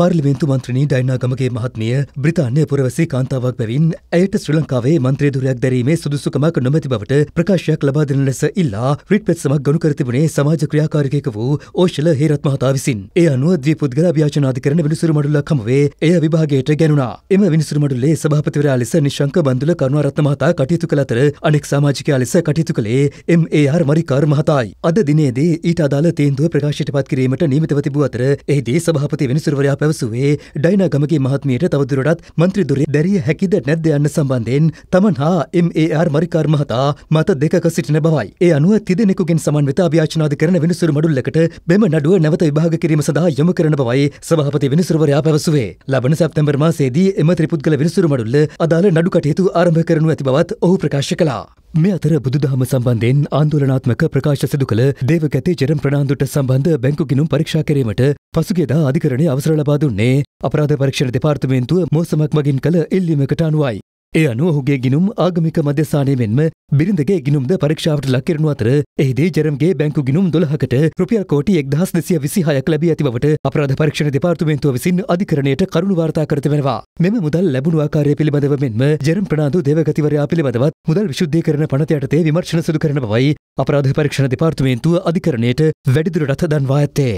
පාර්ලිමේන්තු මන්ත්‍රණී ඩයිනාගමගේ මහත්මිය බ්‍රතාන්‍ය පුරවසේ කාන්තාවක් බැවින් ඇයට ශ්‍රී ලංකාවේ මන්ත්‍රේදුරයක් දැරීමේ සුදුසුකමක් නොමැති බවට ප්‍රකාශයක් ලබා දෙන ලෙස ඉල්ලා රිට් පෙත් සමක් ගනු කර තිබුණේ සමාජ ක්‍රියාකාරිකයක වූ ඕෂල හේරත් මහතා විසින්. ඒ අනුව ද්වී පුද්ගල අභ්‍යාචනාධිකරණ විනිසුරු මඩුල්ලක් හමුවේ එය විභාගයට ගැනුණා. එම විනිසුරු මඩුල්ලේ සභාපතිවරයා ලෙස නිශංක බන්දුල කරුණාරත්න මහතා කටයුතු කළ අතර අනෙක් සමාජිකයා ලෙස කටයුතු කළේ එම්.ඒ.ආර් මරිකාර් මහතායි. අද දිනේදී ඊට අදාළ තීන්දුව ප්‍රකාශයට පත් කිරීමට නියමිතව තිබූ අතර එහිදී සභාපති විනිසුරුවරයා පැවසුවේ ඩයිනා ගමගේ මහත්මියට තවදුරටත් මන්ත්‍රීදුරේ දැරිය හැකිද නැද්ද යන්න සම්බන්ධයෙන් තමන් හා MAR මරිකාර් මහතා මත දෙකක සිටින බවයි. ඒ අනුව තිදෙනෙකුගෙන් සමන්විත අභ්‍යාචනාද කරන විනිසුරු මඩුල්ලකට බෙම නඩුව නැවත විභාග කිරීම සඳහා යොමු කරන බවයි සභාපති විනිසුරුවරයා පැවසුවේ. ලබන සැප්තැම්බර් මාසයේදී එම ත්‍රිපුද්ගල විනිසුරු මඩුල්ල අදාළ නඩු කටයුතු ආරම්භ කරනු ඇති බවත් ඔහු ප්‍රකාශ කළා. මේ අතර බුදුදහම සම්බන්ධයෙන් ආන්දෝලනාත්මක ප්‍රකාශ සිදු කළ දේවගැතේ ජරම් ප්‍රනාාන්දුට සම්බන්ධ බැංකු ගිනුම් පරීක්ෂා කිරීමට පසුගේදා අධිකරණය අවසර ලබා දුන්නේ අපරාධ පරීක්ෂණ දෙපාර්තමේන්තුව මෝසමක් මගින් කළ එල්ලීමකට අනුවයි. ඒ අනුව ඔහුගේ ගිනුම් ආගමික මධ්‍යස්ථානය මෙන්ම බිරිඳගේ ගිනුම්ද පරීක්ෂාවට ලක් කරනු අතර එහිදී ජරම්ගේ බැංකු ගිනුම් 12කට රුපියල් කෝටි 1226ක් ලැබී ඇති බවට අපරාධ පරීක්ෂණ දෙපාර්තමේන්තුව විසින් අධිකරණයට කරුණු වාර්තා කර තිබෙනවා. මෙම මුදල් ලැබුණු ආකාරය පිළිබඳව මෙන්ම ජරම් ප්‍රනාන්දු දේවගතිවරයා පිළිබඳවත් මුදල් විශුද්ධීකරණ පනත යටතේ විමර්ශන සිදු කරන බවයි අපරාධ පරීක්ෂණ දෙපාර්තමේන්තුව අධිකරණයට වැඩිදුරටත් දන්වා ඇත්තේ.